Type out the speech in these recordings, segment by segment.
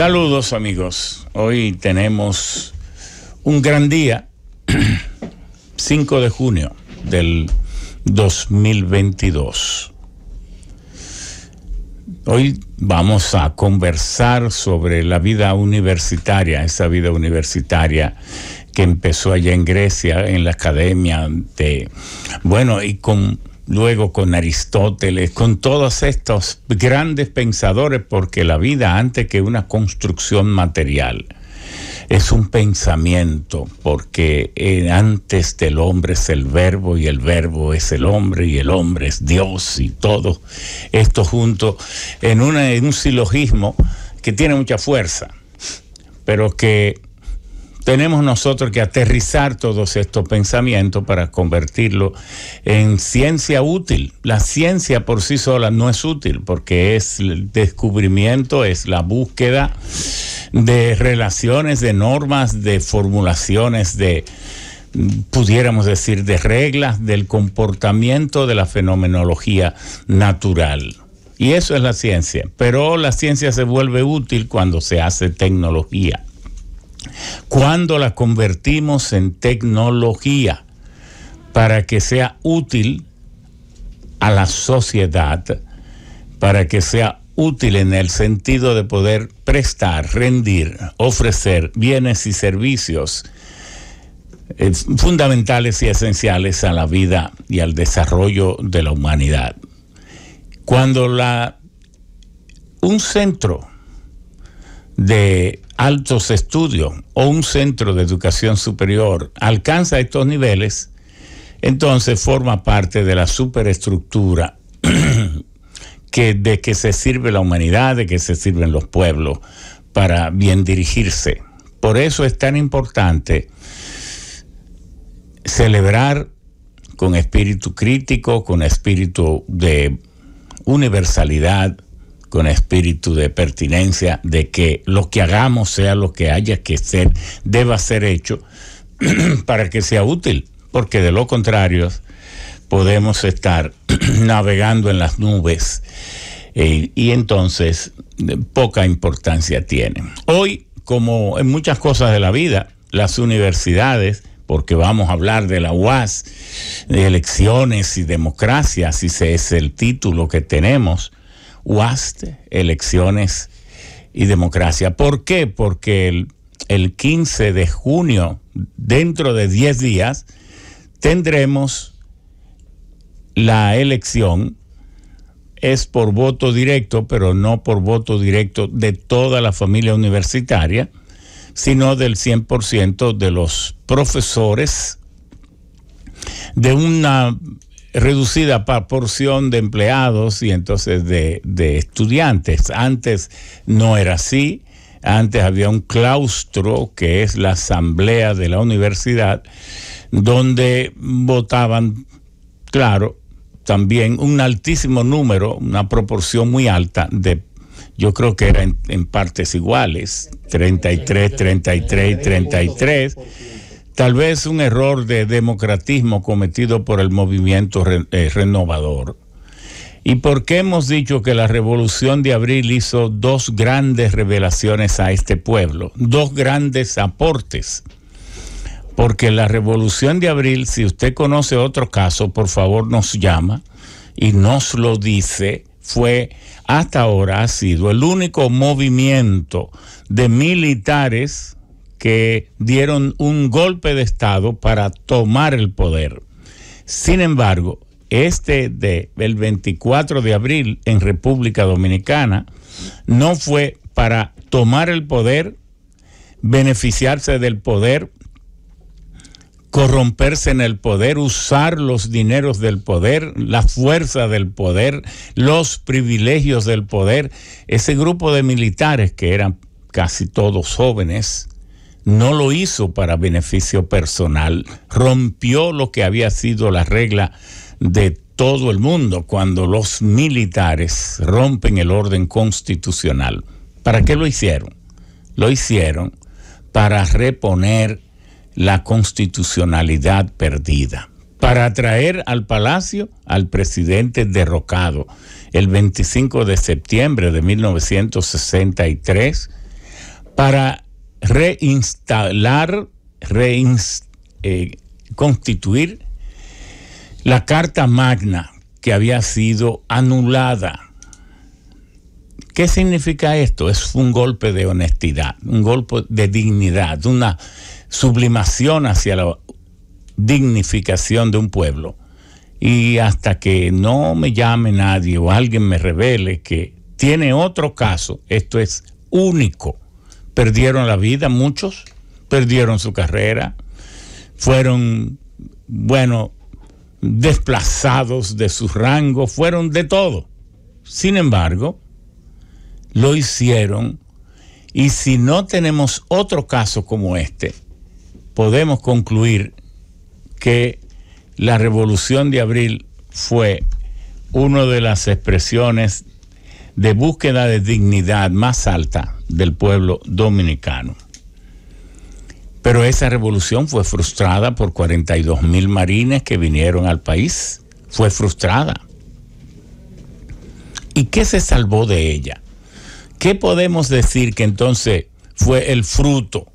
Saludos amigos, hoy tenemos un gran día, 5 de junio del 2022. Hoy vamos a conversar sobre la vida universitaria, esa vida universitaria que empezó allá en Grecia, en la academia de, bueno, y con luego con Aristóteles, con todos estos grandes pensadores, porque la vida antes que una construcción material es un pensamiento, porque eh, antes del hombre es el verbo y el verbo es el hombre y el hombre es Dios y todo esto junto en, una, en un silogismo que tiene mucha fuerza, pero que tenemos nosotros que aterrizar todos estos pensamientos para convertirlo en ciencia útil. La ciencia por sí sola no es útil porque es el descubrimiento, es la búsqueda de relaciones, de normas, de formulaciones, de pudiéramos decir, de reglas del comportamiento de la fenomenología natural. Y eso es la ciencia, pero la ciencia se vuelve útil cuando se hace tecnología cuando la convertimos en tecnología para que sea útil a la sociedad, para que sea útil en el sentido de poder prestar, rendir, ofrecer bienes y servicios eh, fundamentales y esenciales a la vida y al desarrollo de la humanidad. Cuando la, un centro de altos estudios o un centro de educación superior alcanza estos niveles, entonces forma parte de la superestructura que, de que se sirve la humanidad, de que se sirven los pueblos para bien dirigirse. Por eso es tan importante celebrar con espíritu crítico, con espíritu de universalidad, con espíritu de pertinencia, de que lo que hagamos sea lo que haya que ser, deba ser hecho para que sea útil, porque de lo contrario podemos estar navegando en las nubes eh, y entonces poca importancia tiene. Hoy, como en muchas cosas de la vida, las universidades, porque vamos a hablar de la UAS, de elecciones y democracia, si ese es el título que tenemos, UAST, elecciones y democracia. ¿Por qué? Porque el, el 15 de junio, dentro de 10 días, tendremos la elección es por voto directo, pero no por voto directo de toda la familia universitaria, sino del 100% de los profesores de una reducida porción de empleados y entonces de, estudiantes. Antes no era así, antes había un claustro que es la asamblea de la universidad, donde votaban, claro, también un altísimo número, una proporción muy alta de yo creo que era en, partes iguales, 33, 33 y 33 tal vez un error de democratismo cometido por el movimiento eh, renovador. ¿Y por qué hemos dicho que la revolución de abril hizo dos grandes revelaciones a este pueblo, dos grandes aportes? Porque la revolución de abril, si usted conoce otro caso, por favor nos llama y nos lo dice, fue hasta ahora ha sido el único movimiento de militares que dieron un golpe de Estado para tomar el poder. Sin embargo, este de 24 de abril en República Dominicana no fue para tomar el poder, beneficiarse del poder, corromperse en el poder, usar los dineros del poder, la fuerza del poder, los privilegios del poder. Ese grupo de militares que eran casi todos jóvenes, no lo hizo para beneficio personal, rompió lo que había sido la regla de todo el mundo cuando los militares rompen el orden constitucional. ¿Para qué lo hicieron? Lo hicieron para reponer la constitucionalidad perdida, para traer al palacio al presidente derrocado el 25 de septiembre de 1963, para reinstalar, reconstituir eh, constituir la Carta Magna que había sido anulada. ¿Qué significa esto? Es un golpe de honestidad, un golpe de dignidad, una sublimación hacia la dignificación de un pueblo. Y hasta que no me llame nadie o alguien me revele que tiene otro caso, esto es único perdieron la vida, muchos perdieron su carrera, fueron, bueno, desplazados de sus rango, fueron de todo. Sin embargo, lo hicieron y si no tenemos otro caso como este, podemos concluir que la revolución de abril fue una de las expresiones de búsqueda de dignidad más alta del pueblo dominicano. Pero esa revolución fue frustrada por 42 mil marines que vinieron al país. Fue frustrada. ¿Y qué se salvó de ella? ¿Qué podemos decir que entonces fue el fruto?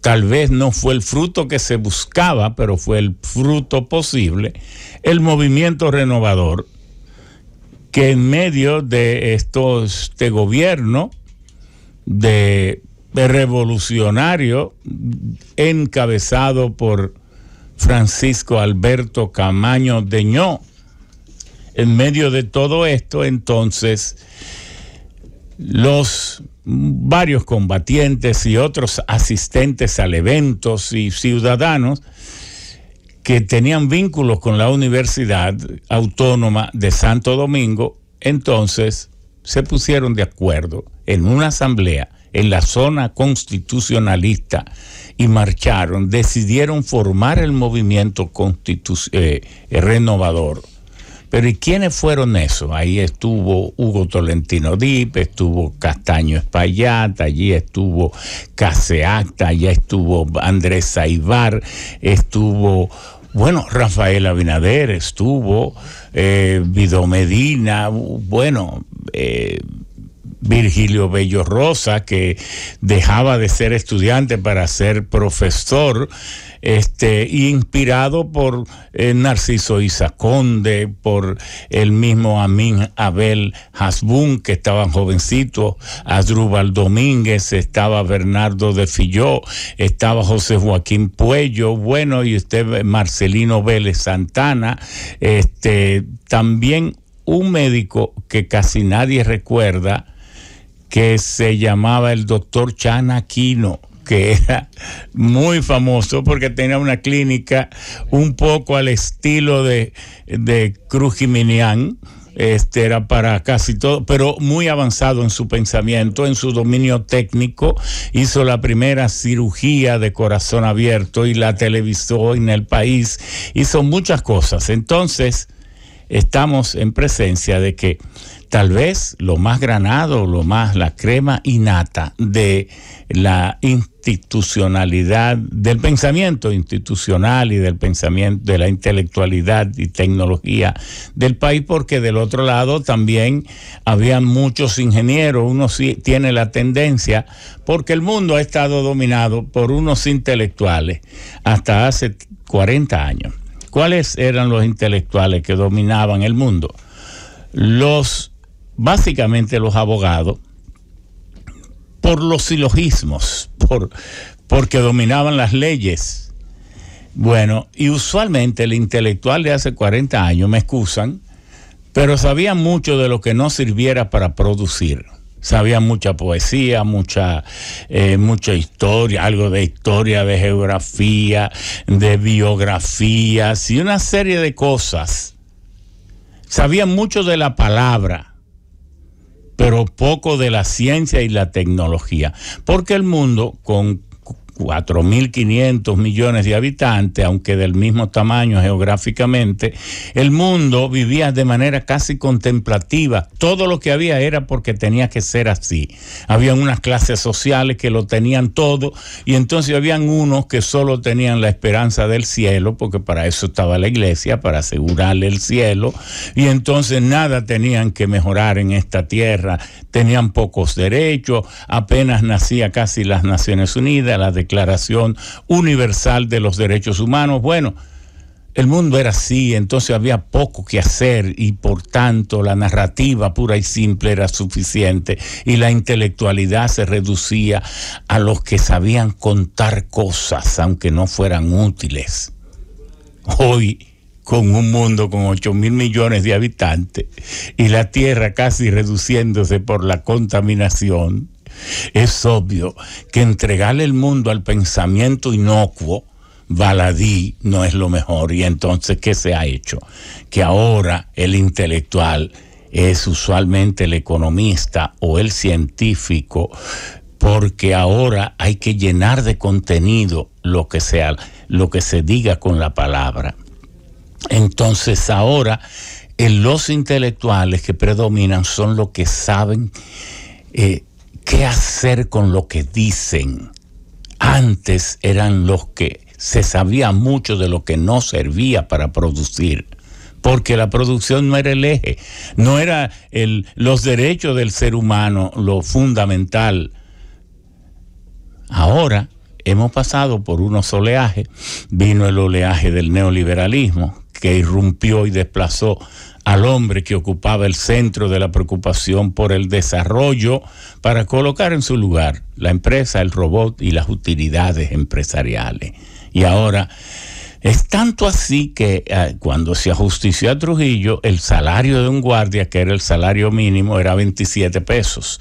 Tal vez no fue el fruto que se buscaba, pero fue el fruto posible, el movimiento renovador, que en medio de este gobierno, de revolucionario encabezado por Francisco Alberto Camaño Deñó. En medio de todo esto, entonces, los varios combatientes y otros asistentes al evento y ciudadanos que tenían vínculos con la Universidad Autónoma de Santo Domingo, entonces se pusieron de acuerdo en una asamblea en la zona constitucionalista y marcharon, decidieron formar el movimiento eh, renovador. Pero ¿y quiénes fueron esos? Ahí estuvo Hugo Tolentino Dip, estuvo Castaño Espallata, allí estuvo Caseacta, allá estuvo Andrés Saibar, estuvo, bueno, Rafael Abinader, estuvo eh, Medina, bueno, eh, Virgilio Bello Rosa, que dejaba de ser estudiante para ser profesor, este, inspirado por eh, Narciso Isaconde, por el mismo Amin Abel Hasbun, que estaban jovencitos, Asdrúbal Domínguez, estaba Bernardo de Filló, estaba José Joaquín Puello, bueno, y usted Marcelino Vélez Santana, este, también un médico que casi nadie recuerda, que se llamaba el doctor Chan Aquino que era muy famoso porque tenía una clínica un poco al estilo de, de Cruz Jiminián, este era para casi todo, pero muy avanzado en su pensamiento, en su dominio técnico, hizo la primera cirugía de corazón abierto y la televisó en el país, hizo muchas cosas. Entonces, estamos en presencia de que tal vez lo más granado, lo más la crema innata de la institucionalidad del pensamiento institucional y del pensamiento de la intelectualidad y tecnología del país porque del otro lado también había muchos ingenieros uno sí tiene la tendencia porque el mundo ha estado dominado por unos intelectuales hasta hace 40 años ¿Cuáles eran los intelectuales que dominaban el mundo? Los, básicamente los abogados, por los silogismos, por, porque dominaban las leyes. Bueno, y usualmente el intelectual de hace 40 años, me excusan, pero sabía mucho de lo que no sirviera para producir. Sabía mucha poesía, mucha, eh, mucha historia, algo de historia, de geografía, de biografías y una serie de cosas. Sabía mucho de la palabra, pero poco de la ciencia y la tecnología, porque el mundo, con 4.500 millones de habitantes, aunque del mismo tamaño geográficamente, el mundo vivía de manera casi contemplativa. Todo lo que había era porque tenía que ser así. Habían unas clases sociales que lo tenían todo y entonces habían unos que solo tenían la esperanza del cielo, porque para eso estaba la iglesia, para asegurarle el cielo, y entonces nada tenían que mejorar en esta tierra, tenían pocos derechos, apenas nacía casi las Naciones Unidas, la Declaración Universal de los Derechos Humanos. Bueno, el mundo era así, entonces había poco que hacer y por tanto la narrativa pura y simple era suficiente y la intelectualidad se reducía a los que sabían contar cosas, aunque no fueran útiles. Hoy con un mundo con 8 mil millones de habitantes y la Tierra casi reduciéndose por la contaminación, es obvio que entregarle el mundo al pensamiento inocuo, baladí, no es lo mejor. Y entonces, ¿qué se ha hecho? Que ahora el intelectual es usualmente el economista o el científico, porque ahora hay que llenar de contenido lo que sea, lo que se diga con la palabra. Entonces ahora eh, los intelectuales que predominan son los que saben eh, qué hacer con lo que dicen. Antes eran los que se sabía mucho de lo que no servía para producir, porque la producción no era el eje, no era los derechos del ser humano lo fundamental. Ahora hemos pasado por unos oleajes, vino el oleaje del neoliberalismo, que irrumpió y desplazó al hombre que ocupaba el centro de la preocupación por el desarrollo para colocar en su lugar la empresa, el robot y las utilidades empresariales. Y ahora es tanto así que eh, cuando se ajustició a Trujillo, el salario de un guardia, que era el salario mínimo, era 27 pesos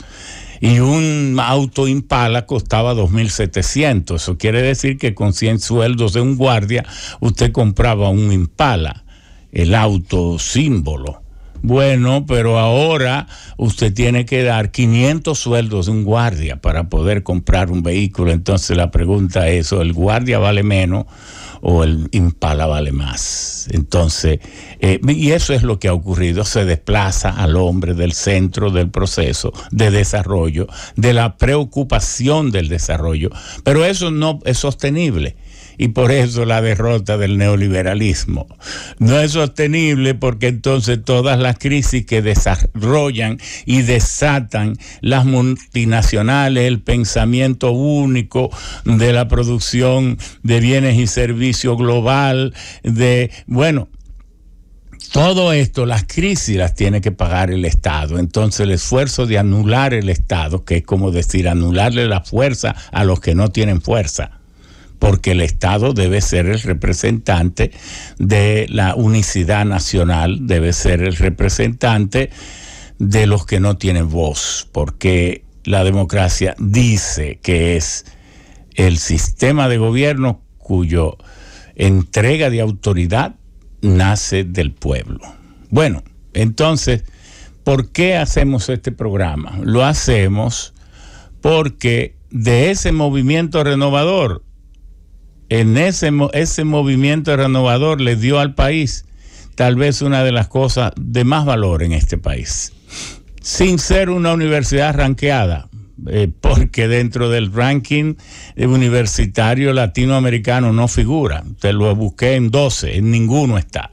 y un auto Impala costaba 2.700. Eso quiere decir que con 100 sueldos de un guardia usted compraba un Impala, el auto símbolo. Bueno, pero ahora usted tiene que dar 500 sueldos de un guardia para poder comprar un vehículo. Entonces la pregunta es, el guardia vale menos o el Impala vale más. Entonces, eh, y eso es lo que ha ocurrido, se desplaza al hombre del centro del proceso de desarrollo, de la preocupación del desarrollo, pero eso no es sostenible y por eso la derrota del neoliberalismo. No es sostenible porque entonces todas las crisis que desarrollan y desatan las multinacionales, el pensamiento único de la producción de bienes y servicios global, de, bueno, todo esto, las crisis las tiene que pagar el Estado. Entonces el esfuerzo de anular el Estado, que es como decir anularle la fuerza a los que no tienen fuerza, porque el Estado debe ser el representante de la unicidad nacional, debe ser el representante de los que no tienen voz, porque la democracia dice que es el sistema de gobierno cuyo entrega de autoridad nace del pueblo. Bueno, entonces, ¿por qué hacemos este programa? Lo hacemos porque de ese movimiento renovador en ese, ese movimiento renovador le dio al país tal vez una de las cosas de más valor en este país. Sin ser una universidad ranqueada, eh, porque dentro del ranking universitario latinoamericano no figura. Te lo busqué en 12, en ninguno está.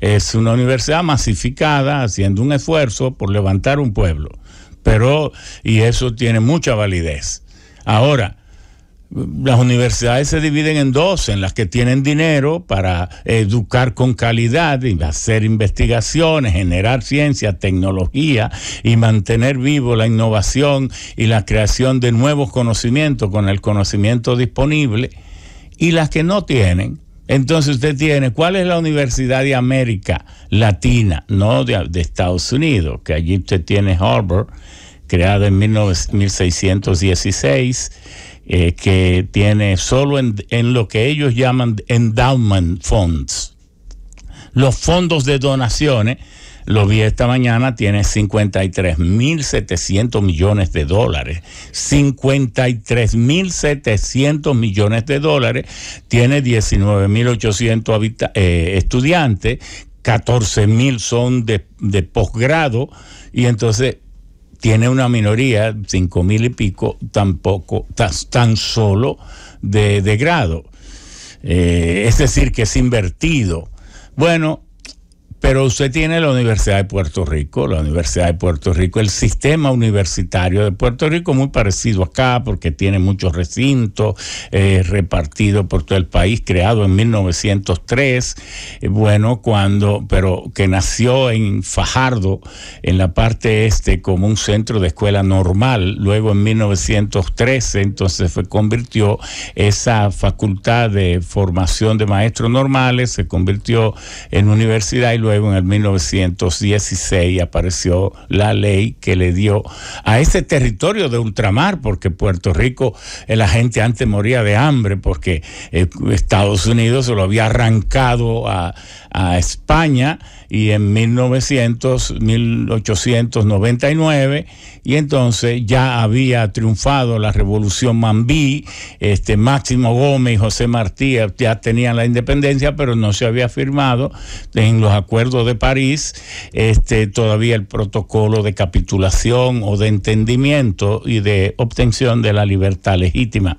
Es una universidad masificada, haciendo un esfuerzo por levantar un pueblo. Pero, y eso tiene mucha validez. Ahora, las universidades se dividen en dos, en las que tienen dinero para educar con calidad y hacer investigaciones, generar ciencia, tecnología y mantener vivo la innovación y la creación de nuevos conocimientos con el conocimiento disponible, y las que no tienen. Entonces usted tiene, ¿cuál es la Universidad de América Latina? No de, Estados Unidos, que allí usted tiene Harvard, creada en 1616 eh, que tiene solo en, lo que ellos llaman endowment funds. Los fondos de donaciones, lo vi esta mañana, tiene 53.700 millones de dólares. 53.700 millones de dólares, tiene 19.800 eh, estudiantes, 14.000 son de, de posgrado, y entonces tiene una minoría, cinco mil y pico, tampoco, tan, tan solo de, grado. Eh, es decir, que es invertido. Bueno, pero usted tiene la Universidad de Puerto Rico, la Universidad de Puerto Rico, el sistema universitario de Puerto Rico, muy parecido acá, porque tiene muchos recintos eh, repartidos por todo el país, creado en 1903, eh, bueno, cuando, pero que nació en Fajardo, en la parte este, como un centro de escuela normal. Luego en 1913, entonces se convirtió esa facultad de formación de maestros normales, se convirtió en universidad y luego en el 1916 apareció la ley que le dio a ese territorio de ultramar, porque Puerto Rico, la gente antes moría de hambre, porque eh, Estados Unidos se lo había arrancado a, a España y en 1900, 1899, y entonces ya había triunfado la revolución Mambí, este, Máximo Gómez y José Martí ya tenían la independencia, pero no se había firmado en los acuerdos de París este, todavía el protocolo de capitulación o de entendimiento y de obtención de la libertad legítima.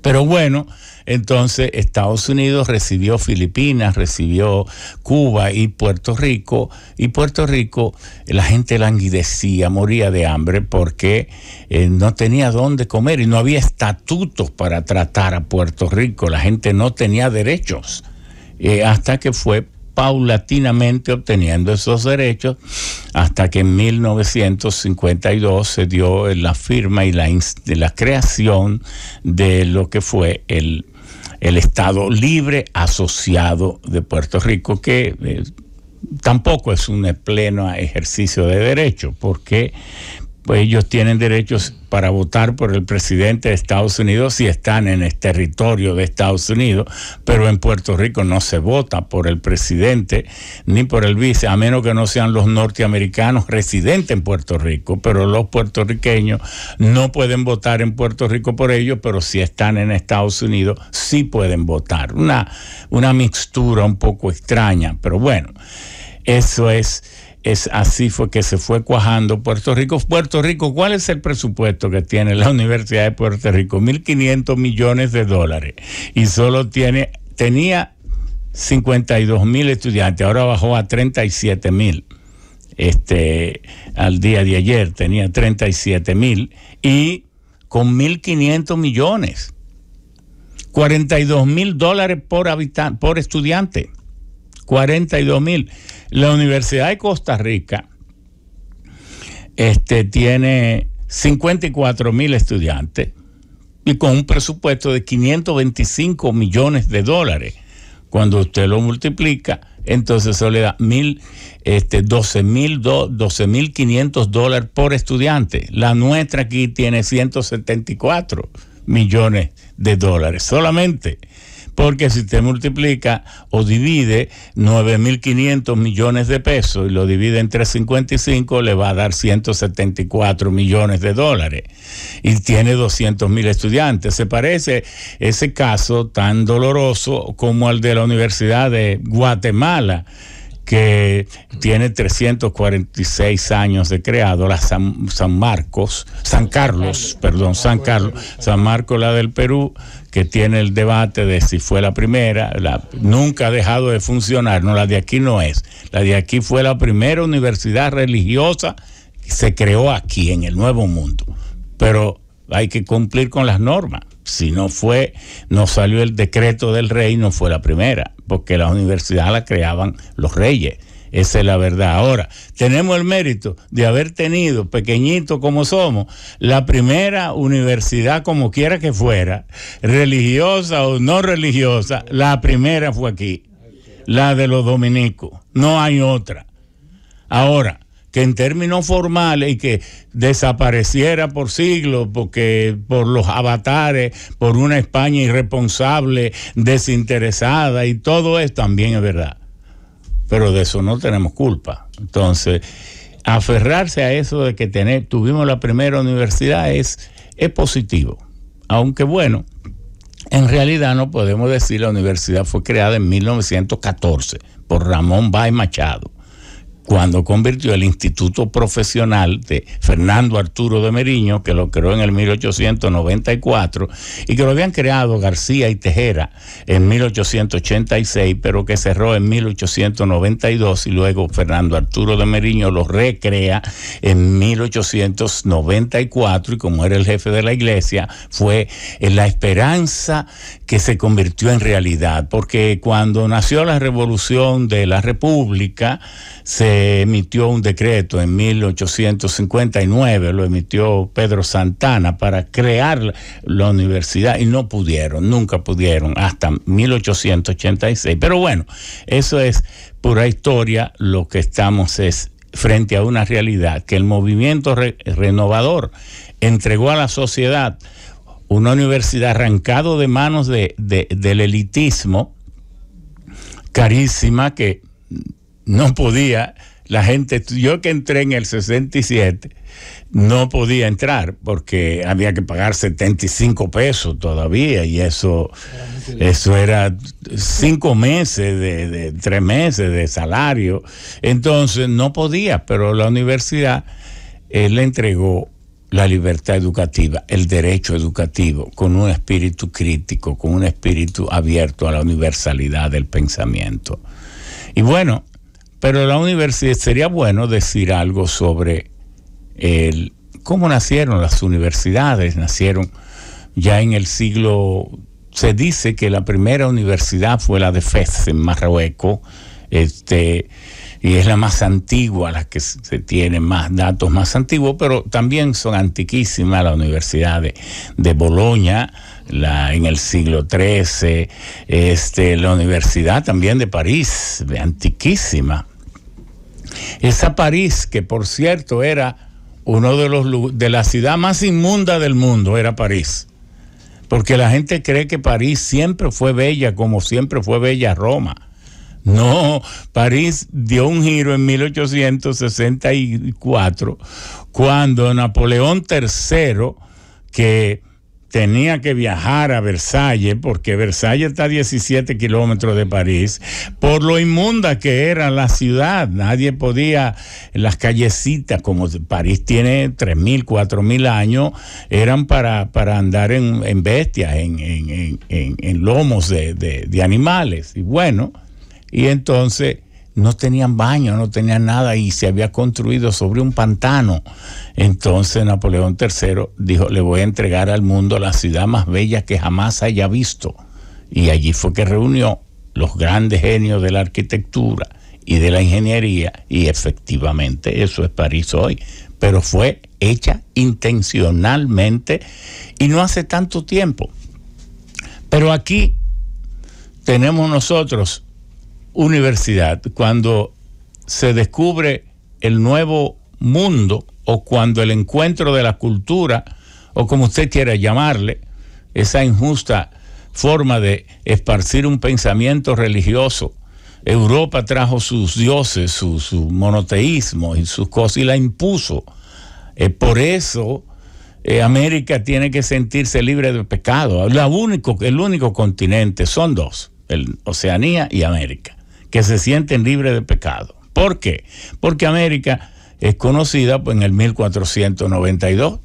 Pero bueno, entonces, Estados Unidos recibió Filipinas, recibió Cuba y Puerto Rico. Y Puerto Rico, la gente languidecía, moría de hambre porque eh, no tenía dónde comer y no había estatutos para tratar a Puerto Rico. La gente no tenía derechos. Eh, hasta que fue paulatinamente obteniendo esos derechos hasta que en 1952 se dio la firma y la creación de lo que fue el el Estado Libre Asociado de Puerto Rico, que eh, tampoco es un pleno ejercicio de derecho, porque pues ellos tienen derechos para votar por el presidente de Estados Unidos si están en el territorio de Estados Unidos, pero en Puerto Rico no se vota por el presidente ni por el vice, a menos que no sean los norteamericanos residentes en Puerto Rico, pero los puertorriqueños no pueden votar en Puerto Rico por ellos, pero si están en Estados Unidos sí pueden votar. Una, una mixtura un poco extraña, pero bueno, eso es es así fue que se fue cuajando Puerto Rico. Puerto Rico, ¿cuál es el presupuesto que tiene la Universidad de Puerto Rico? 1.500 millones de dólares y solo tiene, tenía 52 mil estudiantes, ahora bajó a 37 mil. Este, al día de ayer tenía 37 mil y con 1.500 millones, 42 mil dólares por, por estudiante. 42 mil. La Universidad de Costa Rica este, tiene 54 mil estudiantes y con un presupuesto de 525 millones de dólares. Cuando usted lo multiplica, entonces eso le da mil, este, 12 mil 12, dólares por estudiante. La nuestra aquí tiene 174 millones de dólares solamente porque si usted multiplica o divide 9.500 millones de pesos y lo divide entre 55, le va a dar 174 millones de dólares y tiene 200.000 estudiantes. Se parece ese caso tan doloroso como el de la Universidad de Guatemala que tiene 346 años de creado, la San, San Marcos, San Carlos, perdón, San Carlos, San Marcos, la del Perú, que tiene el debate de si fue la primera, la, nunca ha dejado de funcionar, no, la de aquí no es, la de aquí fue la primera universidad religiosa que se creó aquí, en el Nuevo Mundo, pero hay que cumplir con las normas, si no fue, no salió el decreto del rey, no fue la primera, porque la universidad la creaban los reyes, esa es la verdad. Ahora, tenemos el mérito de haber tenido, pequeñito como somos, la primera universidad, como quiera que fuera, religiosa o no religiosa, la primera fue aquí, la de los dominicos. No hay otra. Ahora, que en términos formales y que desapareciera por siglos, porque por los avatares, por una España irresponsable, desinteresada y todo eso también es verdad pero de eso no tenemos culpa. Entonces, aferrarse a eso de que tener, tuvimos la primera universidad es, es positivo. Aunque bueno, en realidad no podemos decir la universidad fue creada en 1914 por Ramón Bay Machado cuando convirtió el Instituto Profesional de Fernando Arturo de Meriño, que lo creó en el 1894, y que lo habían creado García y Tejera en 1886, pero que cerró en 1892 y luego Fernando Arturo de Meriño lo recrea en 1894 y como era el jefe de la iglesia, fue la esperanza que se convirtió en realidad, porque cuando nació la revolución de la República, se emitió un decreto en 1859, lo emitió Pedro Santana para crear la universidad y no pudieron, nunca pudieron, hasta 1886. Pero bueno, eso es pura historia, lo que estamos es frente a una realidad que el movimiento renovador entregó a la sociedad una universidad arrancado de manos del elitismo, carísima, que no podía, la gente, yo que entré en el 67, no podía entrar porque había que pagar 75 pesos todavía y eso, eso era cinco meses, de, tres meses de salario. Entonces no podía, pero la universidad eh, le entregó la libertad educativa, el derecho educativo, con un espíritu crítico, con un espíritu abierto a la universalidad del pensamiento. Y bueno, pero la universidad sería bueno decir algo sobre el, cómo nacieron las universidades. Nacieron ya en el siglo, se dice que la primera universidad fue la de Fez en Marruecos, este, y es la más antigua, la que se tiene más datos más antiguos, pero también son antiquísimas la Universidad de, de Boloña, la, en el siglo XIII, este, la Universidad también de París, de antiquísima. Esa París, que por cierto era uno de los de la ciudad más inmunda del mundo, era París. Porque la gente cree que París siempre fue bella, como siempre fue bella Roma no, París dio un giro en 1864 cuando Napoleón III, que tenía que viajar a Versalles, porque Versalles está a 17 kilómetros de París, por lo inmunda que era la ciudad, nadie podía, las callecitas, como París tiene 3.000, 4.000 años, eran para, andar en, bestias, en, lomos de, de animales. Y bueno, y entonces no tenían baño, no tenían nada y se había construido sobre un pantano. Entonces Napoleón III dijo, le voy a entregar al mundo la ciudad más bella que jamás haya visto. Y allí fue que reunió los grandes genios de la arquitectura y de la ingeniería y efectivamente eso es París hoy, pero fue hecha intencionalmente y no hace tanto tiempo. Pero aquí tenemos nosotros universidad, cuando se descubre el nuevo mundo o cuando el encuentro de la cultura, o como usted quiera llamarle, esa injusta forma de esparcir un pensamiento religioso. Europa trajo sus dioses, su, su monoteísmo y sus cosas y la impuso. Eh, por eso eh, América tiene que sentirse libre del pecado. La único, el único continente son dos, el Oceanía y América que se sienten libres de pecado. ¿Por qué? Porque América es conocida pues, en el 1492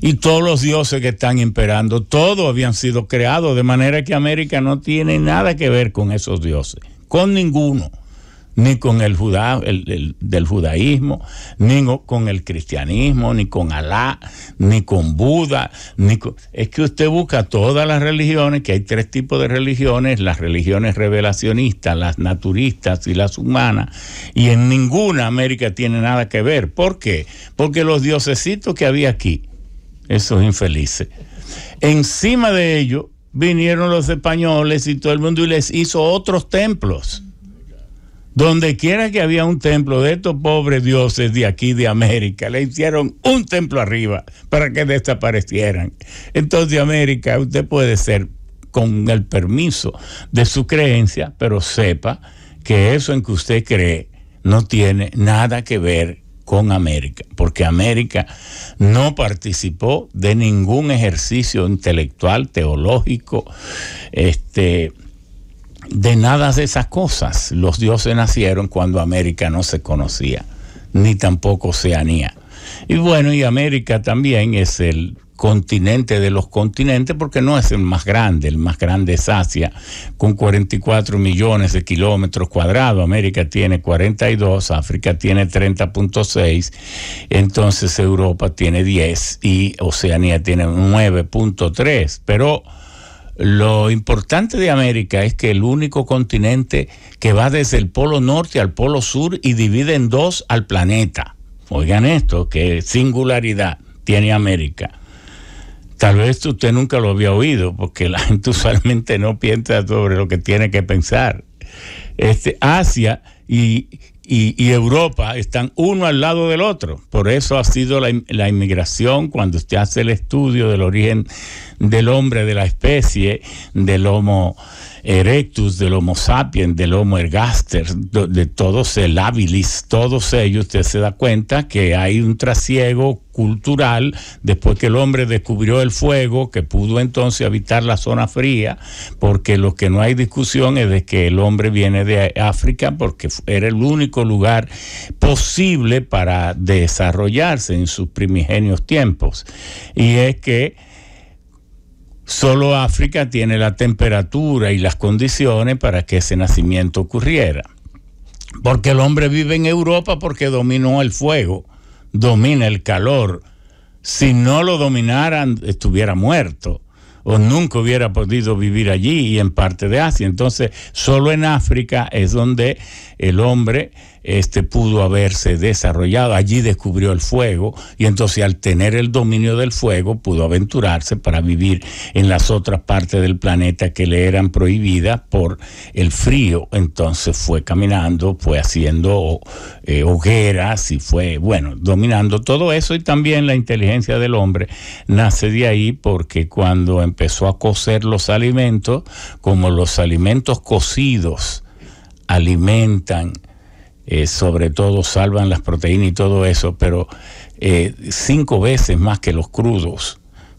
y todos los dioses que están imperando, todos habían sido creados, de manera que América no tiene nada que ver con esos dioses, con ninguno ni con el, del judaísmo, ni con el cristianismo, ni con Alá, ni con Buda, ni es que usted busca todas las religiones, que hay tres tipos de religiones, las religiones revelacionistas, las naturistas y las humanas, y en ninguna América tiene nada que ver. ¿Por qué? Porque los diosesitos que había aquí, esos infelices, encima de ellos vinieron los españoles y todo el mundo y les hizo otros templos donde quiera que había un templo de estos pobres dioses de aquí de América, le hicieron un templo arriba para que desaparecieran. Entonces América, usted puede ser con el permiso de su creencia, pero sepa que eso en que usted cree no tiene nada que ver con América, porque América no participó de ningún ejercicio intelectual, teológico, este, de nada de esas cosas. Los dioses nacieron cuando América no se conocía, ni tampoco Oceanía. Y bueno, y América también es el continente de los continentes porque no es el más grande, el más grande es Asia, con 44 millones de kilómetros cuadrados, América tiene 42, África tiene 30.6, entonces Europa tiene 10 y Oceanía tiene 9.3, pero lo importante de América es que el único continente que va desde el polo norte al polo sur y divide en dos al planeta. Oigan esto, qué singularidad tiene América. Tal vez usted nunca lo había oído, porque la gente usualmente no piensa sobre lo que tiene que pensar. Este, Asia y, y, Europa están uno al lado del otro. Por eso ha sido la, la, inmigración, cuando usted hace el estudio del origen del hombre, de la especie, del Homo erectus, del Homo sapiens, del Homo ergaster, de, todos el habilis, todos ellos, usted se da cuenta que hay un trasiego cultural después que el hombre descubrió el fuego, que pudo entonces habitar la zona fría, porque lo que no hay discusión es de que el hombre viene de África porque era el único lugar posible para desarrollarse en sus primigenios tiempos. Y es que Solo África tiene la temperatura y las condiciones para que ese nacimiento ocurriera. Porque el hombre vive en Europa porque dominó el fuego, domina el calor. Si no lo dominaran, estuviera muerto o nunca hubiera podido vivir allí y en parte de Asia. Entonces, solo en África es donde el hombre este, pudo haberse desarrollado. Allí descubrió el fuego y entonces al tener el dominio del fuego pudo aventurarse para vivir en las otras partes del planeta que le eran prohibidas por el frío. Entonces fue caminando, fue haciendo eh, hogueras y fue, bueno, dominando todo eso y también la inteligencia del hombre nace de ahí porque cuando empezó a cocer los alimentos, como los alimentos cocidos alimentan, eh, sobre todo salvan las proteínas y todo eso, pero eh, cinco veces más que los crudos.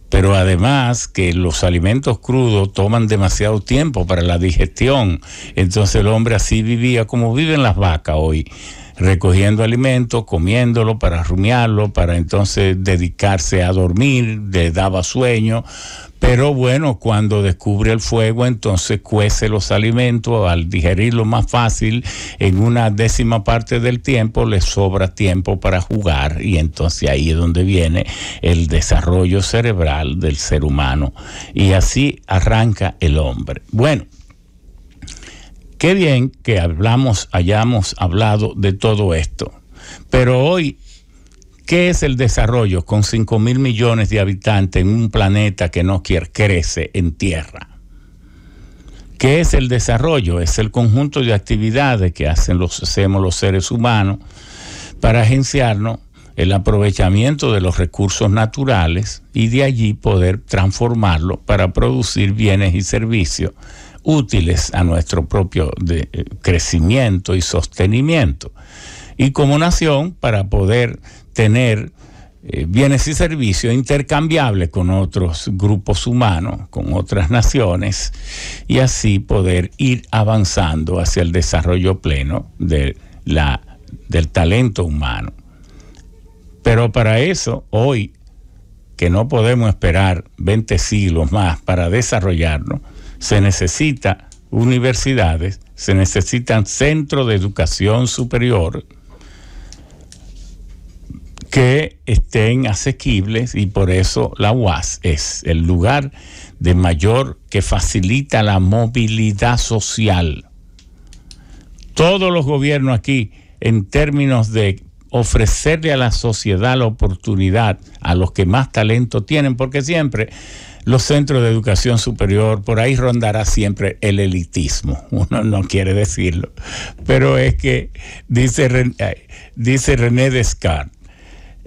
Pero además que los alimentos crudos toman demasiado tiempo para la digestión. Entonces el hombre así vivía como viven las vacas hoy, recogiendo alimentos, comiéndolo para rumiarlo, para entonces dedicarse a dormir, le daba sueño, pero bueno, cuando descubre el fuego, entonces cuece los alimentos, al digerirlo más fácil, en una décima parte del tiempo le sobra tiempo para jugar y entonces ahí es donde viene el desarrollo cerebral del ser humano. Y así arranca el hombre. Bueno, qué bien que hablamos, hayamos hablado de todo esto. Pero hoy ¿Qué es el desarrollo con 5 mil millones de habitantes en un planeta que no quiere, crece en tierra? ¿Qué es el desarrollo? Es el conjunto de actividades que hacen los, hacemos los seres humanos para agenciarnos el aprovechamiento de los recursos naturales y de allí poder transformarlo para producir bienes y servicios útiles a nuestro propio eh, crecimiento y sostenimiento y como nación para poder tener eh, bienes y servicios intercambiables con otros grupos humanos, con otras naciones, y así poder ir avanzando hacia el desarrollo pleno de la, del talento humano. Pero para eso, hoy, que no podemos esperar 20 siglos más para desarrollarnos, se necesitan universidades, se necesitan centros de educación superior, que estén asequibles y por eso la UAS es el lugar de mayor que facilita la movilidad social. Todos los gobiernos aquí, en términos de ofrecerle a la sociedad la oportunidad a los que más talento tienen, porque siempre los centros de educación superior, por ahí rondará siempre el elitismo, uno no quiere decirlo, pero es que dice, eh, dice René Descartes,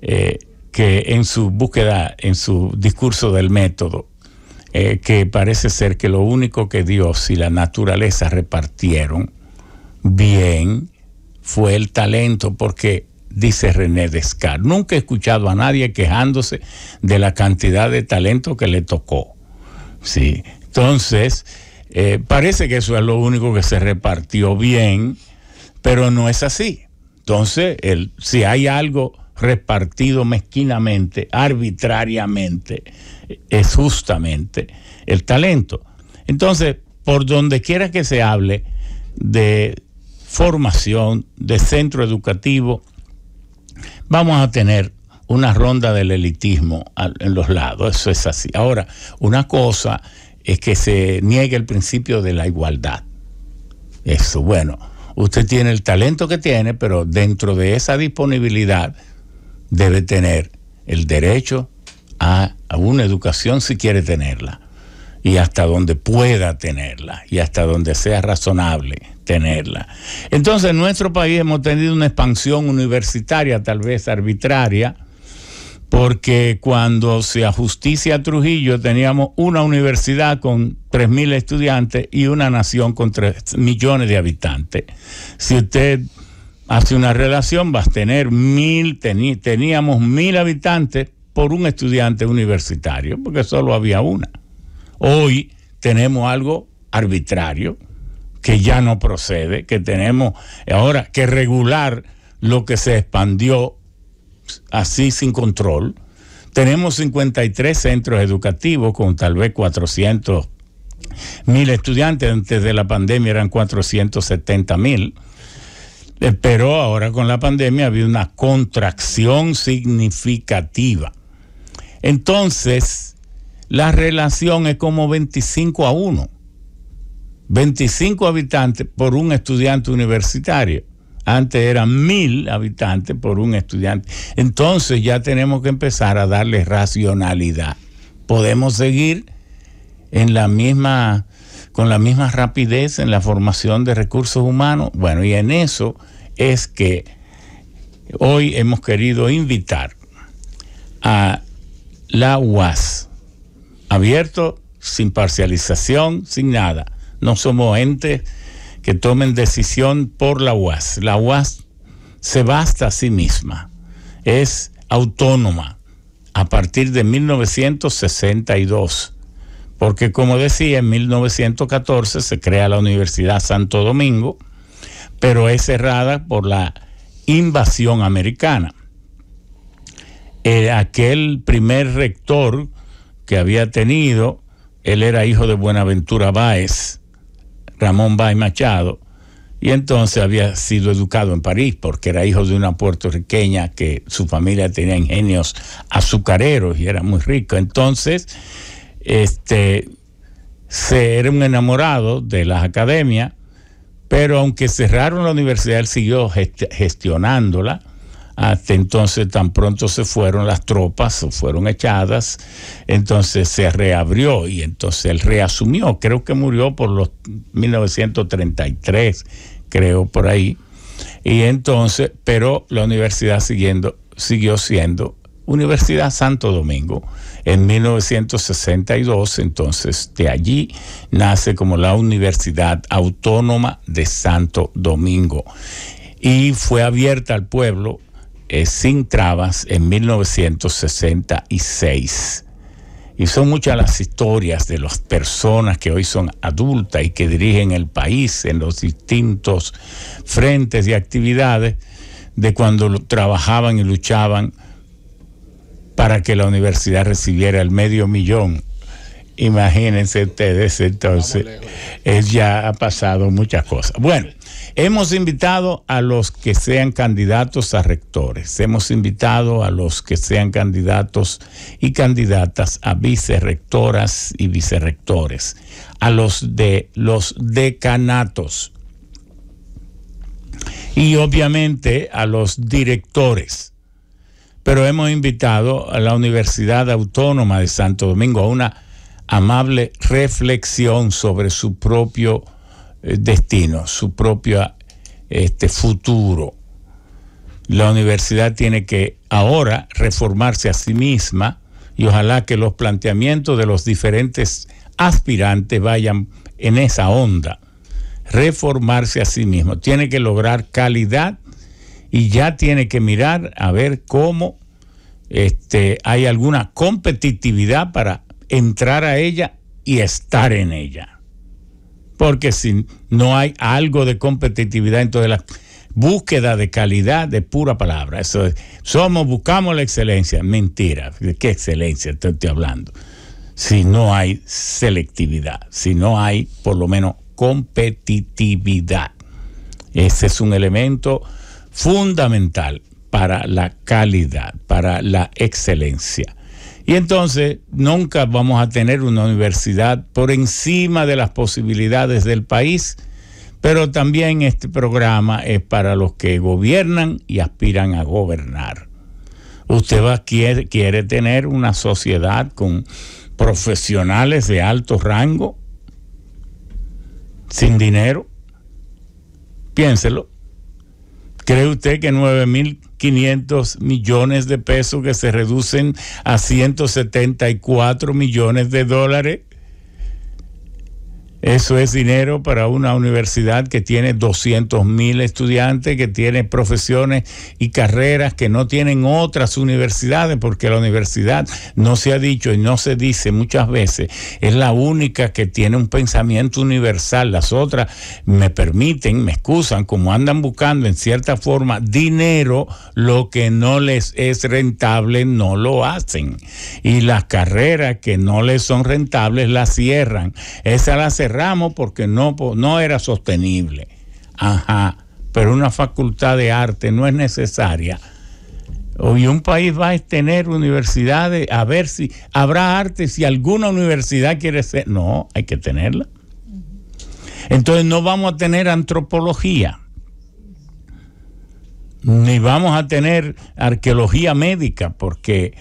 eh, que en su búsqueda, en su discurso del método, eh, que parece ser que lo único que Dios y la naturaleza repartieron bien fue el talento, porque dice René Descartes, nunca he escuchado a nadie quejándose de la cantidad de talento que le tocó. Sí, entonces eh, parece que eso es lo único que se repartió bien, pero no es así. Entonces, si hay algo repartido mezquinamente, arbitrariamente, es eh, justamente el talento. Entonces, por donde quiera que se hable de formación, de centro educativo, vamos a tener una ronda del elitismo en los lados, eso es así. Ahora, una cosa es que se niegue el principio de la igualdad. Eso, bueno, usted tiene el talento que tiene, pero dentro de esa disponibilidad, debe tener el derecho a, una educación si quiere tenerla y hasta donde pueda tenerla y hasta donde sea razonable tenerla. Entonces en nuestro país hemos tenido una expansión universitaria tal vez arbitraria porque cuando se ajusticia a Trujillo teníamos una universidad con 3.000 estudiantes y una nación con 3 millones de habitantes. Si usted hace una relación, vas a tener mil, teníamos mil habitantes por un estudiante universitario, porque solo había una. Hoy tenemos algo arbitrario que ya no procede, que tenemos ahora que regular lo que se expandió así sin control. Tenemos 53 centros educativos con tal vez 400 mil estudiantes, antes de la pandemia eran 470 mil pero ahora con la pandemia había una contracción significativa. Entonces, la relación es como 25 a 1. 25 habitantes por un estudiante universitario. Antes eran mil habitantes por un estudiante. Entonces ya tenemos que empezar a darle racionalidad. Podemos seguir en la misma con la misma rapidez en la formación de recursos humanos. Bueno, y en eso es que hoy hemos querido invitar a la UAS, abierto, sin parcialización, sin nada. No somos entes que tomen decisión por la UAS. La UAS se basta a sí misma, es autónoma a partir de 1962 porque como decía, en 1914 se crea la Universidad Santo Domingo, pero es cerrada por la invasión americana. Eh, aquel primer rector que había tenido, él era hijo de Buenaventura Báez, Ramón Báez Machado, y entonces había sido educado en París porque era hijo de una puertorriqueña que su familia tenía ingenios azucareros y era muy rico. Entonces, este, ser un enamorado de las academias, pero aunque cerraron la universidad, él siguió gestionándola. Hasta entonces tan pronto se fueron las tropas, o fueron echadas, entonces se reabrió y entonces él reasumió, creo que murió por los 1933, creo por ahí. Y entonces, pero la universidad siguiendo, siguió siendo Universidad Santo Domingo, en 1962, entonces, de allí nace como la Universidad Autónoma de Santo Domingo y fue abierta al pueblo eh, sin trabas en 1966. Y son muchas las historias de las personas que hoy son adultas y que dirigen el país en los distintos frentes y actividades de cuando trabajaban y luchaban para que la universidad recibiera el medio millón. Imagínense ustedes, entonces, es, ya ha pasado muchas cosas. Bueno, hemos invitado a los que sean candidatos a rectores, hemos invitado a los que sean candidatos y candidatas a vicerrectoras y vicerrectores, a los de los decanatos y obviamente a los directores pero hemos invitado a la Universidad Autónoma de Santo Domingo a una amable reflexión sobre su propio eh, destino, su propio este, futuro. La universidad tiene que ahora reformarse a sí misma y ojalá que los planteamientos de los diferentes aspirantes vayan en esa onda. Reformarse a sí mismo. Tiene que lograr calidad y ya tiene que mirar a ver cómo este, hay alguna competitividad para entrar a ella y estar en ella. Porque si no hay algo de competitividad, entonces la búsqueda de calidad de pura palabra, eso somos, buscamos la excelencia, mentira, ¿de qué excelencia estoy hablando? Si no hay selectividad, si no hay por lo menos competitividad. Ese es un elemento fundamental para la calidad, para la excelencia. Y entonces nunca vamos a tener una universidad por encima de las posibilidades del país, pero también este programa es para los que gobiernan y aspiran a gobernar. Usted va, quiere, quiere tener una sociedad con profesionales de alto rango, sin dinero. Piénselo. ¿Cree usted que 9.500 millones de pesos que se reducen a 174 millones de dólares eso es dinero para una universidad que tiene 200 mil estudiantes, que tiene profesiones y carreras que no tienen otras universidades, porque la universidad no se ha dicho y no se dice muchas veces, es la única que tiene un pensamiento universal. Las otras me permiten, me excusan, como andan buscando en cierta forma dinero, lo que no les es rentable no lo hacen. Y las carreras que no les son rentables las cierran. Esa la porque no, no era sostenible. Ajá, pero una facultad de arte no es necesaria. Hoy un país va a tener universidades, a ver si habrá arte, si alguna universidad quiere ser. No, hay que tenerla. Entonces no vamos a tener antropología, ni vamos a tener arqueología médica, porque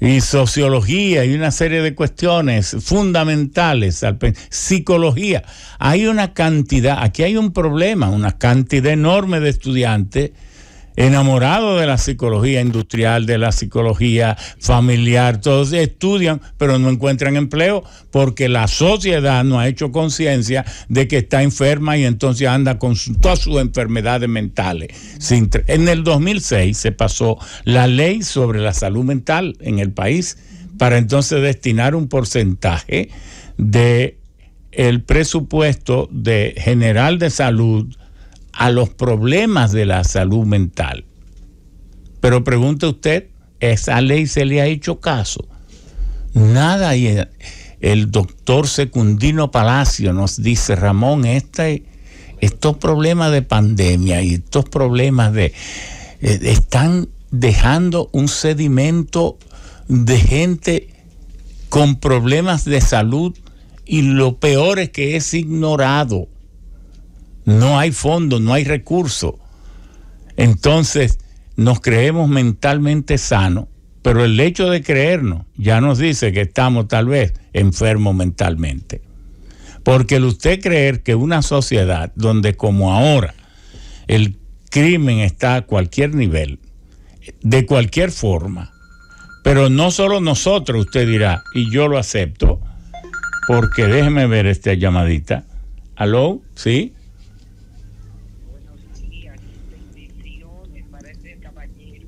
y sociología y una serie de cuestiones fundamentales, psicología. Hay una cantidad, aquí hay un problema, una cantidad enorme de estudiantes enamorado de la psicología industrial, de la psicología familiar, todos estudian, pero no encuentran empleo porque la sociedad no ha hecho conciencia de que está enferma y entonces anda con todas sus enfermedades mentales. en el 2006 se pasó la ley sobre la salud mental en el país para entonces destinar un porcentaje de el presupuesto de general de salud a los problemas de la salud mental. Pero pregunte usted, ¿esa ley se le ha hecho caso? Nada. Y el doctor Secundino Palacio nos dice, Ramón, este, estos problemas de pandemia y estos problemas de... Eh, están dejando un sedimento de gente con problemas de salud y lo peor es que es ignorado. No hay fondo, no hay recurso. Entonces, nos creemos mentalmente sanos, pero el hecho de creernos ya nos dice que estamos tal vez enfermos mentalmente. Porque el usted creer que una sociedad donde como ahora el crimen está a cualquier nivel, de cualquier forma, pero no solo nosotros, usted dirá, y yo lo acepto, porque déjeme ver esta llamadita. ¿Aló? ¿Sí?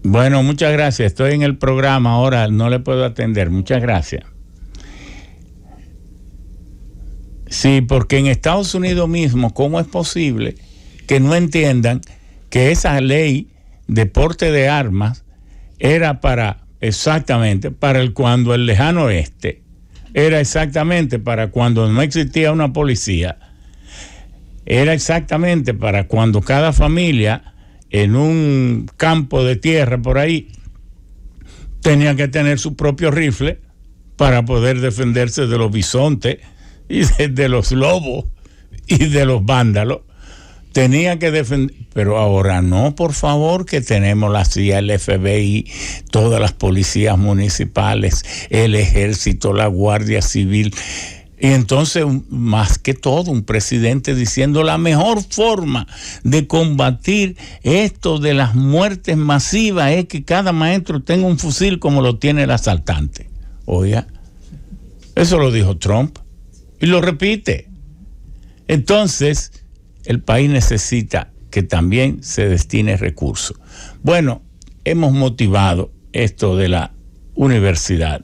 Bueno, muchas gracias. Estoy en el programa ahora, no le puedo atender. Muchas gracias. Sí, porque en Estados Unidos mismo, ¿cómo es posible que no entiendan que esa ley de porte de armas era para, exactamente, para el cuando el lejano oeste, era exactamente para cuando no existía una policía, era exactamente para cuando cada familia en un campo de tierra por ahí, tenía que tener su propio rifle para poder defenderse de los bisontes y de, los lobos y de los vándalos. Tenía que defender, pero ahora no, por favor, que tenemos la CIA, el FBI, todas las policías municipales, el ejército, la Guardia Civil. Y entonces, más que todo, un presidente diciendo la mejor forma de combatir esto de las muertes masivas es que cada maestro tenga un fusil como lo tiene el asaltante. Oiga, eso lo dijo Trump y lo repite. Entonces, el país necesita que también se destine recursos. Bueno, hemos motivado esto de la universidad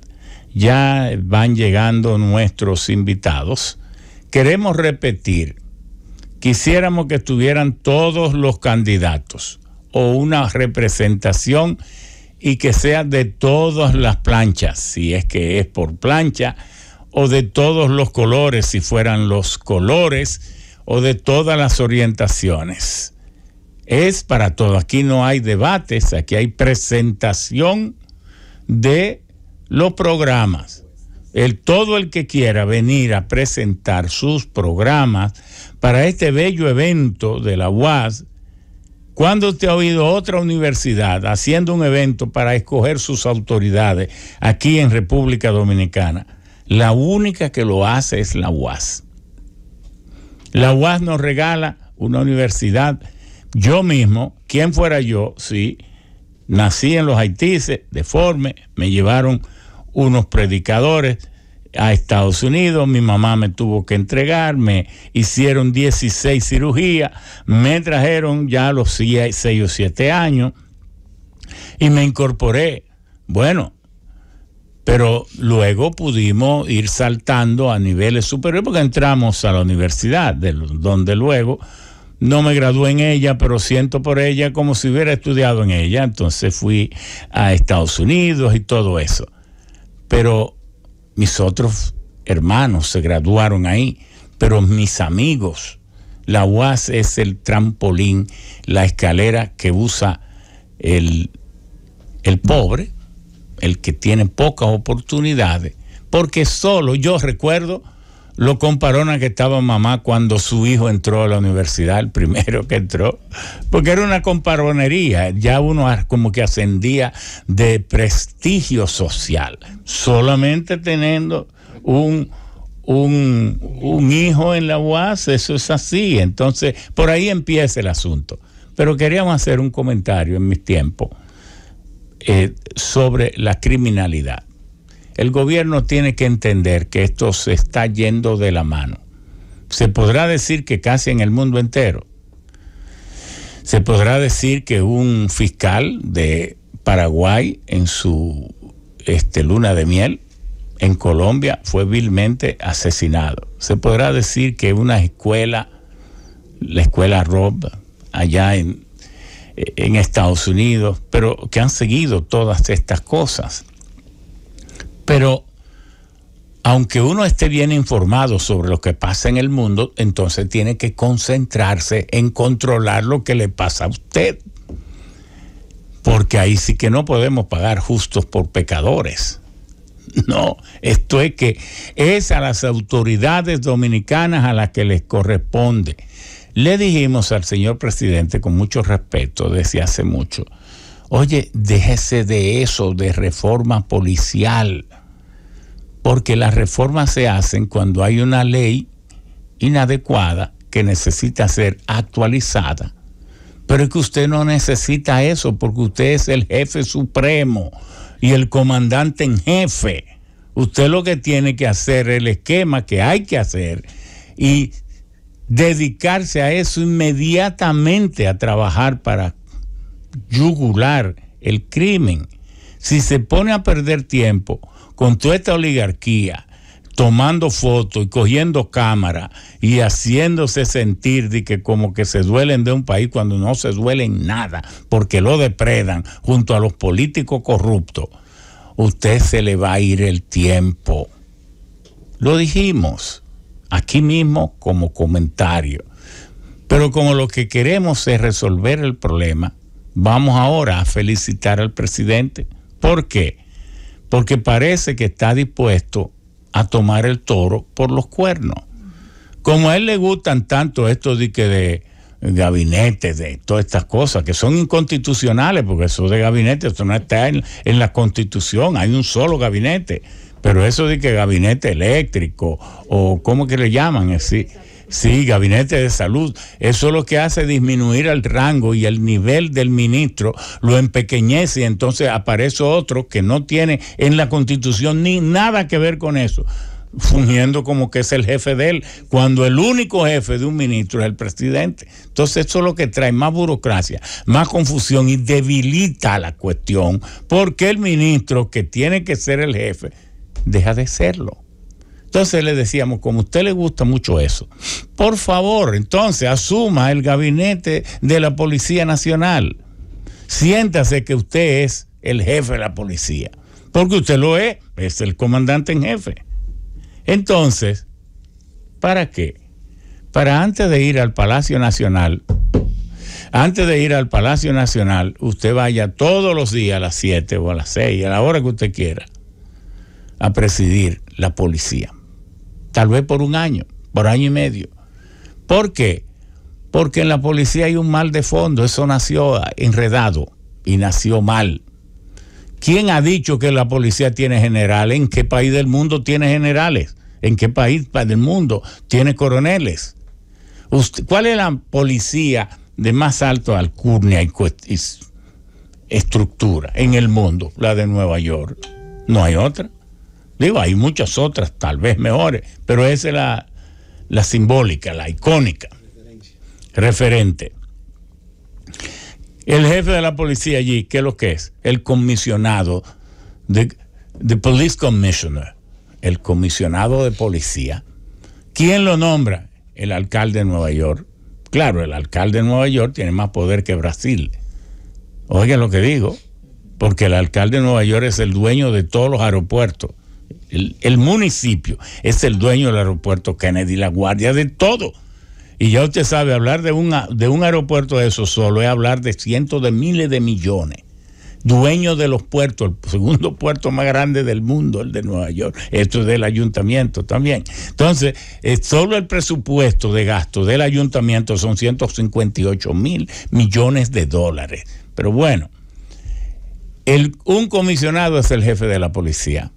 ya van llegando nuestros invitados. Queremos repetir, quisiéramos que estuvieran todos los candidatos o una representación y que sea de todas las planchas, si es que es por plancha, o de todos los colores, si fueran los colores, o de todas las orientaciones. Es para todo, aquí no hay debates, aquí hay presentación de los programas. El, todo el que quiera venir a presentar sus programas para este bello evento de la UAS, ¿cuándo usted ha oído otra universidad haciendo un evento para escoger sus autoridades aquí en República Dominicana? La única que lo hace es la UAS. La UAS nos regala una universidad. Yo mismo, quien fuera yo, sí, nací en los haitíes, deforme, me llevaron unos predicadores a Estados Unidos, mi mamá me tuvo que entregar, me hicieron 16 cirugías, me trajeron ya a los 6 o 7 años y me incorporé. Bueno, pero luego pudimos ir saltando a niveles superiores porque entramos a la universidad, donde luego no me gradué en ella, pero siento por ella como si hubiera estudiado en ella. Entonces fui a Estados Unidos y todo eso pero mis otros hermanos se graduaron ahí, pero mis amigos, la UAS es el trampolín, la escalera que usa el, el pobre, el que tiene pocas oportunidades, porque solo yo recuerdo lo comparona a que estaba mamá cuando su hijo entró a la universidad, el primero que entró, porque era una comparonería, ya uno como que ascendía de prestigio social, solamente teniendo un, un, hijo en la UAS, eso es así, entonces por ahí empieza el asunto. Pero queríamos hacer un comentario en mis tiempos eh, sobre la criminalidad. El gobierno tiene que entender que esto se está yendo de la mano. Se podrá decir que casi en el mundo entero. Se podrá decir que un fiscal de Paraguay en su este, luna de miel en Colombia fue vilmente asesinado. Se podrá decir que una escuela, la escuela Rob, allá en Estados Unidos, pero que han seguido todas estas cosas. Pero aunque uno esté bien informado sobre lo que pasa en el mundo, entonces tiene que concentrarse en controlar lo que le pasa a usted. Porque ahí sí que no podemos pagar justos por pecadores. No, esto es que es a las autoridades dominicanas a las que les corresponde. Le dijimos al señor presidente con mucho respeto desde hace mucho, Oye, déjese de eso, de reforma policial, porque las reformas se hacen cuando hay una ley inadecuada que necesita ser actualizada. Pero es que usted no necesita eso porque usted es el jefe supremo y el comandante en jefe. Usted lo que tiene que hacer es el esquema que hay que hacer y dedicarse a eso inmediatamente a trabajar para yugular el crimen. Si se pone a perder tiempo con toda esta oligarquía, tomando fotos y cogiendo cámara y haciéndose sentir de que como que se duelen de un país cuando no se duelen nada, porque lo depredan junto a los políticos corruptos, usted se le va a ir el tiempo. Lo dijimos aquí mismo como comentario. Pero como lo que queremos es resolver el problema, Vamos ahora a felicitar al presidente. ¿Por qué? Porque parece que está dispuesto a tomar el toro por los cuernos. Como a él le gustan tanto estos de de gabinete de todas estas cosas, que son inconstitucionales, porque eso de gabinete, eso no está en, la constitución, hay un solo gabinete, pero eso de que gabinete eléctrico, o como que le llaman, así, Sí, gabinete de salud. Eso lo que hace disminuir el rango y el nivel del ministro, lo empequeñece y entonces aparece otro que no tiene en la constitución ni nada que ver con eso fungiendo como que es el jefe de él, cuando el único jefe de un ministro es el presidente. Entonces eso es lo que trae más burocracia, más confusión y debilita la cuestión, porque el ministro que tiene que ser el jefe deja de serlo. Entonces le decíamos, como a usted le gusta mucho eso, por favor, entonces asuma el gabinete de la Policía Nacional. Siéntase que usted es el jefe de la policía, porque usted lo es, es el comandante en jefe. Entonces, ¿para qué? Para antes de ir al Palacio Nacional, antes de ir al Palacio Nacional, usted vaya todos los días a las 7 o a las 6, a la hora que usted quiera, a presidir la policía tal vez por un año, por año y medio. ¿Por qué? Porque en la policía hay un mal de fondo, eso nació enredado y nació mal. ¿Quién ha dicho que la policía tiene generales? ¿En qué país del mundo tiene generales? ¿En qué país del mundo tiene coroneles? ¿Cuál es la policía de más alto alcurnia y estructura en el mundo? La de Nueva York. No hay otra. Digo, hay muchas otras, tal vez mejores, pero esa es la, simbólica, la icónica, referente. El jefe de la policía allí, ¿qué es lo que es? El comisionado, de, the police commissioner, el comisionado de policía. ¿Quién lo nombra? El alcalde de Nueva York. Claro, el alcalde de Nueva York tiene más poder que Brasil. Oigan lo que digo, porque el alcalde de Nueva York es el dueño de todos los aeropuertos el, municipio es el dueño del aeropuerto Kennedy, la guardia de todo. Y ya usted sabe, hablar de, de un aeropuerto de eso solo es hablar de cientos de miles de millones. Dueño de los puertos, el segundo puerto más grande del mundo, el de Nueva York. Esto es del ayuntamiento también. Entonces, solo el presupuesto de gasto del ayuntamiento son 158 mil millones de dólares. Pero bueno, el, un comisionado es el jefe de la policía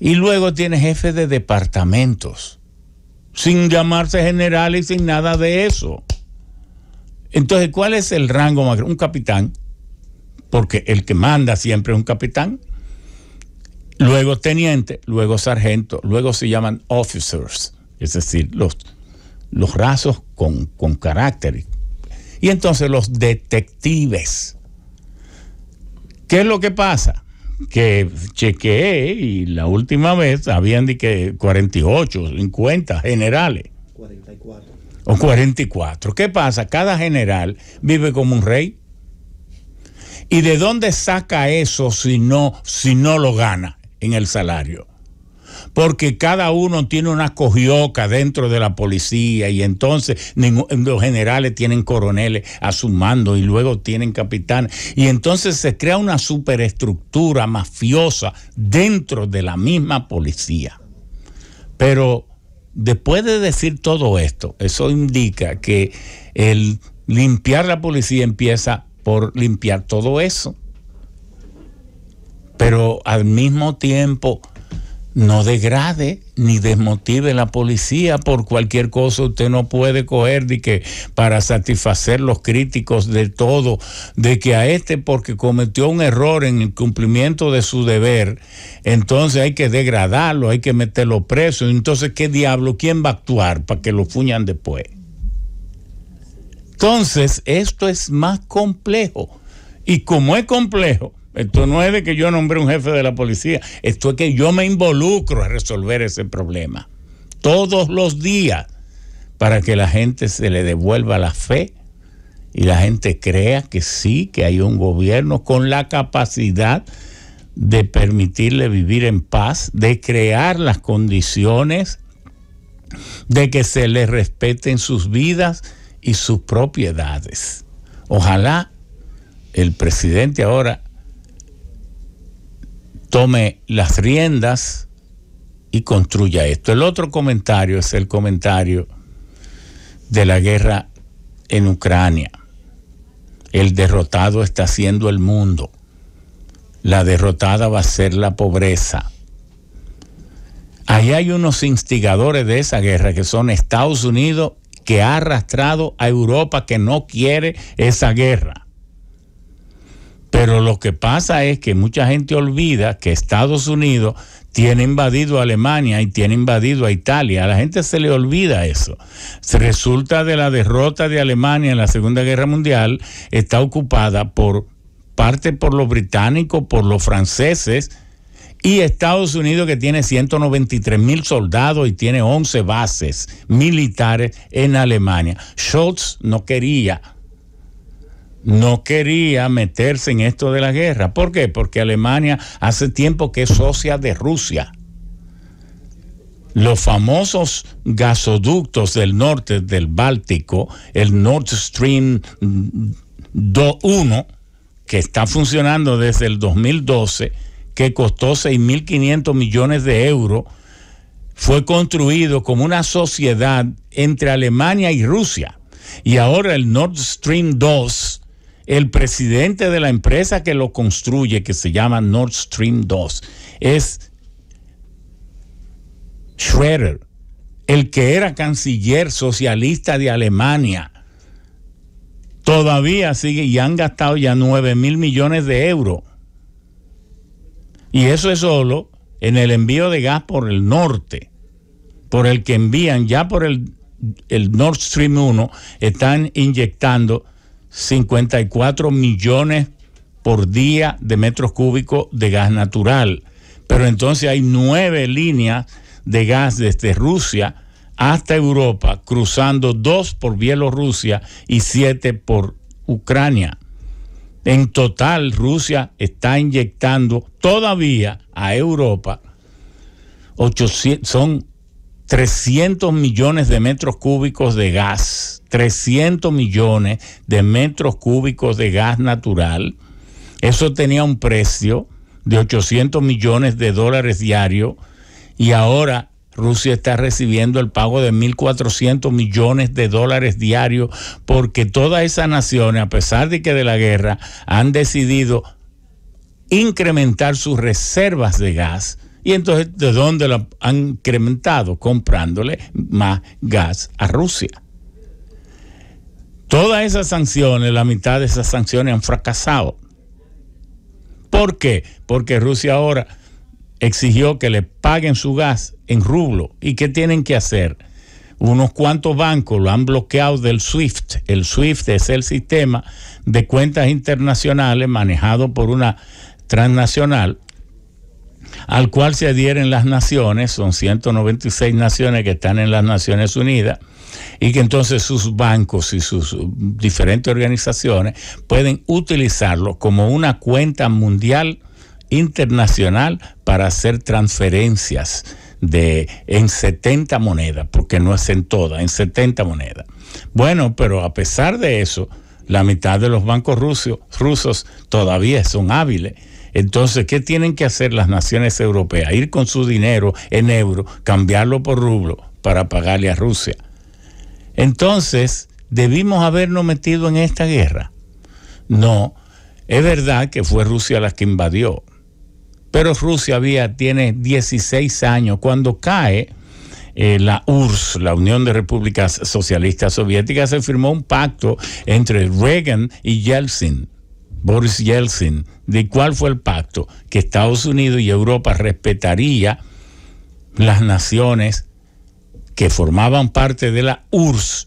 y luego tiene jefe de departamentos, sin llamarse y sin nada de eso. Entonces, ¿cuál es el rango más Un capitán, porque el que manda siempre es un capitán. Luego teniente, luego sargento, luego se llaman officers, es decir, los, los rasos con, con carácter. Y entonces los detectives. ¿Qué es lo que pasa? que chequeé y la última vez habían de que 48, 50 generales. 44. O 44. ¿Qué pasa? Cada general vive como un rey. ¿Y de dónde saca eso si no, si no lo gana en el salario? porque cada uno tiene una cojioca dentro de la policía y entonces los generales tienen coroneles a su mando y luego tienen capitán y entonces se crea una superestructura mafiosa dentro de la misma policía. Pero después de decir todo esto, eso indica que el limpiar la policía empieza por limpiar todo eso. Pero al mismo tiempo no degrade ni desmotive la policía por cualquier cosa. Usted no puede coger de que para satisfacer los críticos de todo, de que a este porque cometió un error en el cumplimiento de su deber, entonces hay que degradarlo, hay que meterlo preso. Entonces, ¿qué diablo? ¿Quién va a actuar para que lo fuñan después? Entonces, esto es más complejo. Y como es complejo, esto no es de que yo nombre un jefe de la policía, esto es que yo me involucro a resolver ese problema todos los días para que la gente se le devuelva la fe y la gente crea que sí, que hay un gobierno con la capacidad de permitirle vivir en paz, de crear las condiciones, de que se le respeten sus vidas y sus propiedades. Ojalá el presidente ahora tome las riendas y construya esto. El otro comentario es el comentario de la guerra en Ucrania. El derrotado está siendo el mundo. La derrotada va a ser la pobreza. Ahí hay unos instigadores de esa guerra que son Estados Unidos que ha arrastrado a Europa que no quiere esa guerra. Pero lo que pasa es que mucha gente olvida que Estados Unidos tiene invadido a Alemania y tiene invadido a Italia. A la gente se le olvida eso. Se resulta de la derrota de Alemania en la Segunda Guerra Mundial, está ocupada por parte por los británicos, por los franceses y Estados Unidos que tiene 193 mil soldados y tiene 11 bases militares en Alemania. Schultz no quería no quería meterse en esto de la guerra. ¿Por qué? Porque Alemania hace tiempo que es socia de Rusia. Los famosos gasoductos del norte del Báltico, el Nord Stream 1, que está funcionando desde el 2012, que costó 6.500 millones de euros, fue construido como una sociedad entre Alemania y Rusia. Y ahora el Nord Stream 2, el presidente de la empresa que lo construye, que se llama Nord Stream 2, es Schroeder, el que era canciller socialista de Alemania. Todavía sigue y han gastado ya 9 mil millones de euros. Y eso es solo en el envío de gas por el norte, por el que envían ya por el, Nord Stream 1, están inyectando 54 millones por día de metros cúbicos de gas natural. Pero entonces hay nueve líneas de gas desde Rusia hasta Europa, cruzando dos por Bielorrusia y siete por Ucrania. En total, Rusia está inyectando todavía a Europa 800, son 300 millones de metros cúbicos de gas, 300 millones de metros cúbicos de gas natural. Eso tenía un precio de 800 millones de dólares diario y ahora Rusia está recibiendo el pago de 1.400 millones de dólares diarios porque todas esas naciones, a pesar de que de la guerra, han decidido incrementar sus reservas de gas y entonces, ¿de dónde lo han incrementado? Comprándole más gas a Rusia. Todas esas sanciones, la mitad de esas sanciones han fracasado. ¿Por qué? Porque Rusia ahora exigió que le paguen su gas en rublo. ¿Y qué tienen que hacer? Unos cuantos bancos lo han bloqueado del SWIFT. El SWIFT es el sistema de cuentas internacionales manejado por una transnacional al cual se adhieren las naciones, son 196 naciones que están en las Naciones Unidas, y que entonces sus bancos y sus diferentes organizaciones pueden utilizarlo como una cuenta mundial internacional para hacer transferencias de en 70 monedas, porque no es en todas, en 70 monedas. Bueno, pero a pesar de eso, la mitad de los bancos rusos, rusos todavía son hábiles entonces, ¿qué tienen que hacer las naciones europeas? Ir con su dinero en euro, cambiarlo por rublo para pagarle a Rusia. Entonces, ¿debimos habernos metido en esta guerra? No, es verdad que fue Rusia la que invadió, pero Rusia había, tiene 16 años. Cuando cae eh, la URSS, la Unión de Repúblicas Socialistas Soviéticas, se firmó un pacto entre Reagan y Yeltsin Boris Yeltsin, de cuál fue el pacto, que Estados Unidos y Europa respetaría las naciones que formaban parte de la URSS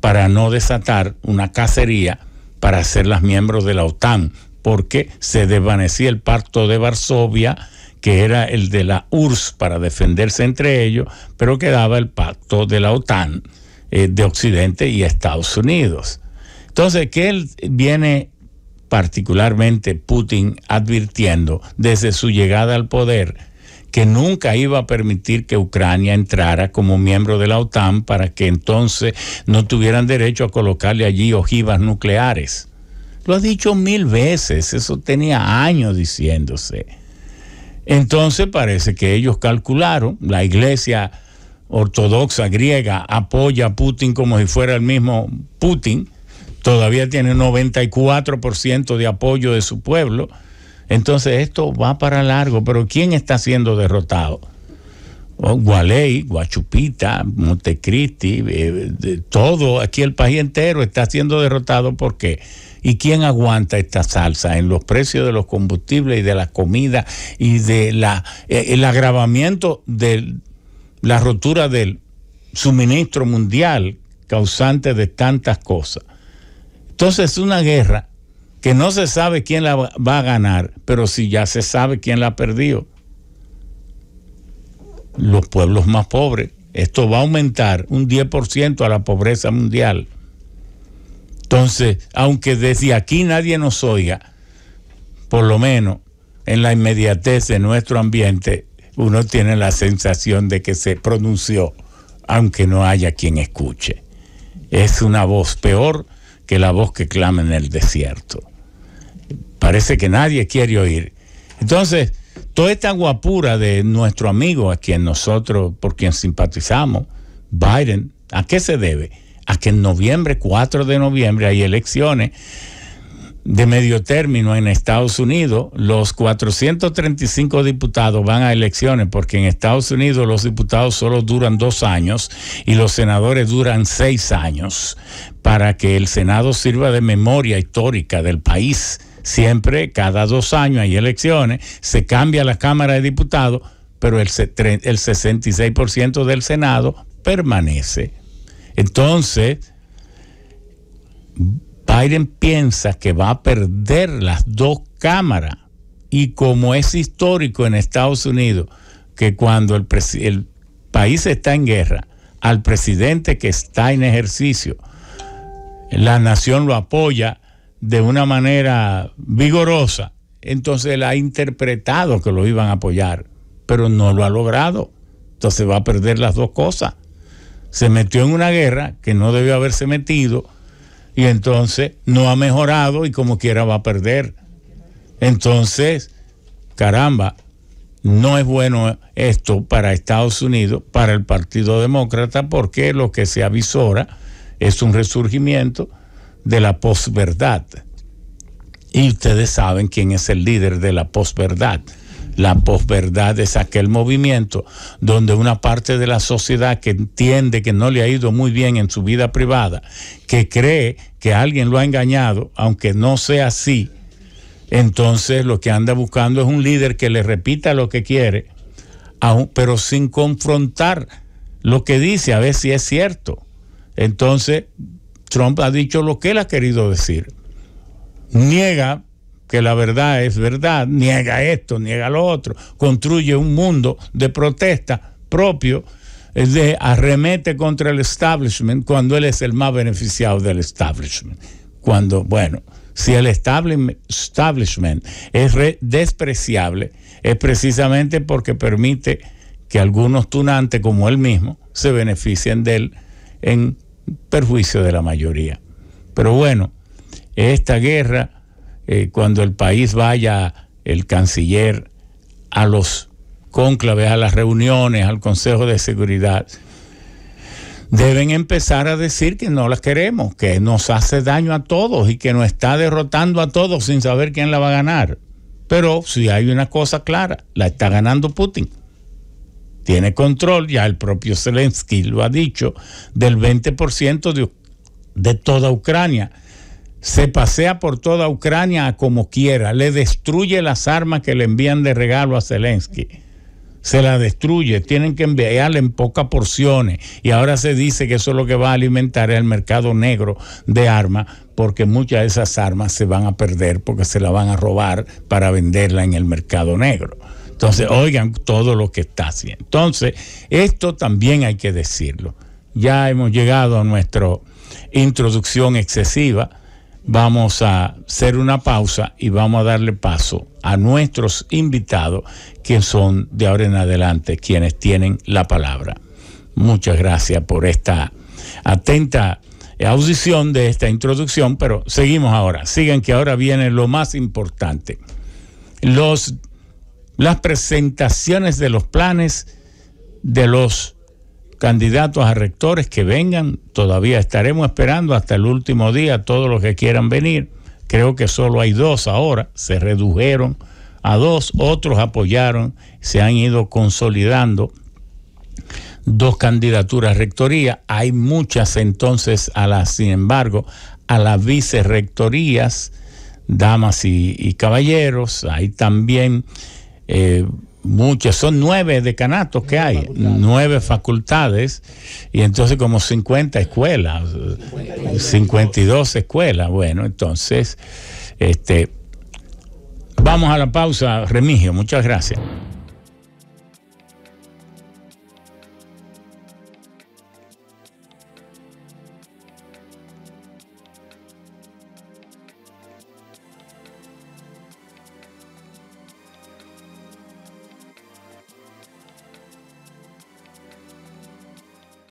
para no desatar una cacería para hacerlas miembros de la OTAN, porque se desvanecía el pacto de Varsovia, que era el de la URSS para defenderse entre ellos, pero quedaba el pacto de la OTAN eh, de Occidente y Estados Unidos. Entonces, que él viene particularmente Putin, advirtiendo desde su llegada al poder que nunca iba a permitir que Ucrania entrara como miembro de la OTAN para que entonces no tuvieran derecho a colocarle allí ojivas nucleares. Lo ha dicho mil veces, eso tenía años diciéndose. Entonces parece que ellos calcularon, la iglesia ortodoxa griega apoya a Putin como si fuera el mismo Putin, todavía tiene un 94% de apoyo de su pueblo. Entonces esto va para largo, pero ¿quién está siendo derrotado? Oh, Gualey, Guachupita, Montecristi, eh, todo, aquí el país entero está siendo derrotado. ¿Por qué? ¿Y quién aguanta esta salsa en los precios de los combustibles y de la comida y de la eh, el agravamiento de la rotura del suministro mundial causante de tantas cosas? Entonces es una guerra que no se sabe quién la va a ganar, pero si ya se sabe quién la perdió. Los pueblos más pobres. Esto va a aumentar un 10% a la pobreza mundial. Entonces, aunque desde aquí nadie nos oiga, por lo menos en la inmediatez de nuestro ambiente, uno tiene la sensación de que se pronunció, aunque no haya quien escuche. Es una voz peor que la voz que clama en el desierto. Parece que nadie quiere oír. Entonces, toda esta guapura de nuestro amigo a quien nosotros, por quien simpatizamos, Biden, ¿a qué se debe? A que en noviembre, 4 de noviembre, hay elecciones de medio término en Estados Unidos, los 435 diputados van a elecciones porque en Estados Unidos los diputados solo duran dos años y los senadores duran seis años para que el Senado sirva de memoria histórica del país. Siempre, cada dos años hay elecciones, se cambia la Cámara de Diputados, pero el, el 66% del Senado permanece. Entonces, Biden piensa que va a perder las dos cámaras y como es histórico en Estados Unidos que cuando el, país está en guerra, al presidente que está en ejercicio, la nación lo apoya de una manera vigorosa, entonces él ha interpretado que lo iban a apoyar, pero no lo ha logrado. Entonces va a perder las dos cosas. Se metió en una guerra que no debió haberse metido y entonces no ha mejorado y como quiera va a perder. Entonces, caramba, no es bueno esto para Estados Unidos, para el Partido Demócrata, porque lo que se avisora es un resurgimiento de la posverdad. Y ustedes saben quién es el líder de la posverdad. La posverdad es aquel movimiento donde una parte de la sociedad que entiende que no le ha ido muy bien en su vida privada, que cree que alguien lo ha engañado, aunque no sea así, entonces lo que anda buscando es un líder que le repita lo que quiere, pero sin confrontar lo que dice, a ver si es cierto. Entonces, Trump ha dicho lo que él ha querido decir. Niega que la verdad es verdad, niega esto, niega lo otro, construye un mundo de protesta propio, eh, de arremete contra el establishment cuando él es el más beneficiado del establishment. Cuando, bueno, si el establishment es despreciable, es precisamente porque permite que algunos tunantes como él mismo se beneficien de él en perjuicio de la mayoría. Pero bueno, esta guerra eh, cuando el país vaya, el canciller, a los cónclaves, a las reuniones, al Consejo de Seguridad, deben empezar a decir que no las queremos, que nos hace daño a todos y que nos está derrotando a todos sin saber quién la va a ganar. Pero si hay una cosa clara, la está ganando Putin. Tiene control, ya el propio Zelensky lo ha dicho, del 20% de toda Ucrania se pasea por toda Ucrania como quiera, le destruye las armas que le envían de regalo a Zelensky. Se la destruye, tienen que enviarle en pocas porciones. Y ahora se dice que eso es lo que va a alimentar el mercado negro de armas, porque muchas de esas armas se van a perder porque se la van a robar para venderla en el mercado negro. Entonces, oigan todo lo que está haciendo. Entonces, esto también hay que decirlo. Ya hemos llegado a nuestra introducción excesiva vamos a hacer una pausa y vamos a darle paso a nuestros invitados, que son de ahora en adelante quienes tienen la palabra. Muchas gracias por esta atenta audición de esta introducción, pero seguimos ahora. Siguen que ahora viene lo más importante. Los, las presentaciones de los planes de los candidatos a rectores que vengan. Todavía estaremos esperando hasta el último día todos los que quieran venir. Creo que solo hay dos ahora, se redujeron a dos, otros apoyaron, se han ido consolidando dos candidaturas rectoría, hay muchas entonces a las, sin embargo, a las vicerrectorías, damas y, caballeros, hay también eh, Muchas, son nueve decanatos que hay, nueve facultades y entonces como 50 escuelas, 52, escuelas. Bueno, entonces, este, vamos a la pausa, Remigio, muchas gracias.